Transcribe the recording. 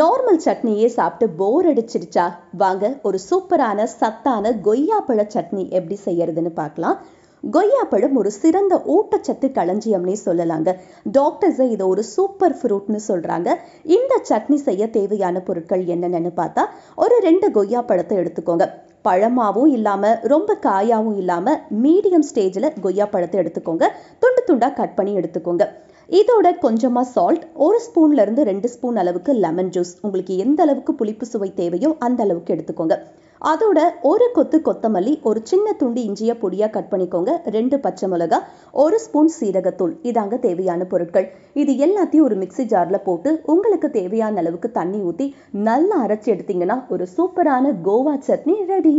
normal சட்னியே சாப்பிட்டு போர் அடிச்சிருச்சா வாங்க ஒரு சூப்பரான சத்தான கொய்யாப்பழ சட்னி எப்படி செய்யறதுன்னு பார்க்கலாம் கொய்யாப்பழம் ஒரு சிறந்த ஊட்டச்சத்து களஞ்சியம்னே சொல்லலாங்க டாக்டர்ஸ் இதை ஒரு சூப்பர் ஃப்ரூட்னு சொல்றாங்க இந்த சட்னி செய்ய தேவையான பொருட்கள் என்னென்னு பார்த்தா ஒரு ரெண்டு கொய்யா பழத்தை எடுத்துக்கோங்க பழமாவும் இல்லாமல் ரொம்ப காயாவும் இல்லாமல் மீடியம் ஸ்டேஜில் கொய்யா பழத்தை எடுத்துக்கோங்க துண்டு துண்டாக கட் பண்ணி எடுத்துக்கோங்க இதோட கொஞ்சமாக சால்ட் ஒரு ஸ்பூன்லேருந்து ரெண்டு ஸ்பூன் அளவுக்கு லெமன் ஜூஸ் உங்களுக்கு எந்த அளவுக்கு புளிப்பு சுவை தேவையோ அந்த அளவுக்கு எடுத்துக்கோங்க அதோட ஒரு கொத்து கொத்தமல்லி ஒரு சின்ன துண்டு இஞ்சியை பொடியாக கட் பண்ணிக்கோங்க ரெண்டு பச்சை மிளகா ஒரு ஸ்பூன் சீரகத்தூள் இதாங்க தேவையான பொருட்கள் இது எல்லாத்தையும் ஒரு மிக்சி ஜாரில் போட்டு உங்களுக்கு தேவையான அளவுக்கு தண்ணி ஊற்றி நல்லா அரைச்சி எடுத்தீங்கன்னா ஒரு சூப்பரான கோவா சட்னி ரெடி